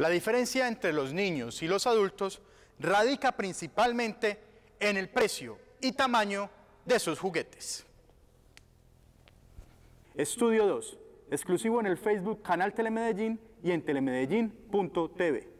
La diferencia entre los niños y los adultos radica principalmente en el precio y tamaño de sus juguetes. Estudio 2, exclusivo en el Facebook Canal Telemedellín y en telemedellín.tv.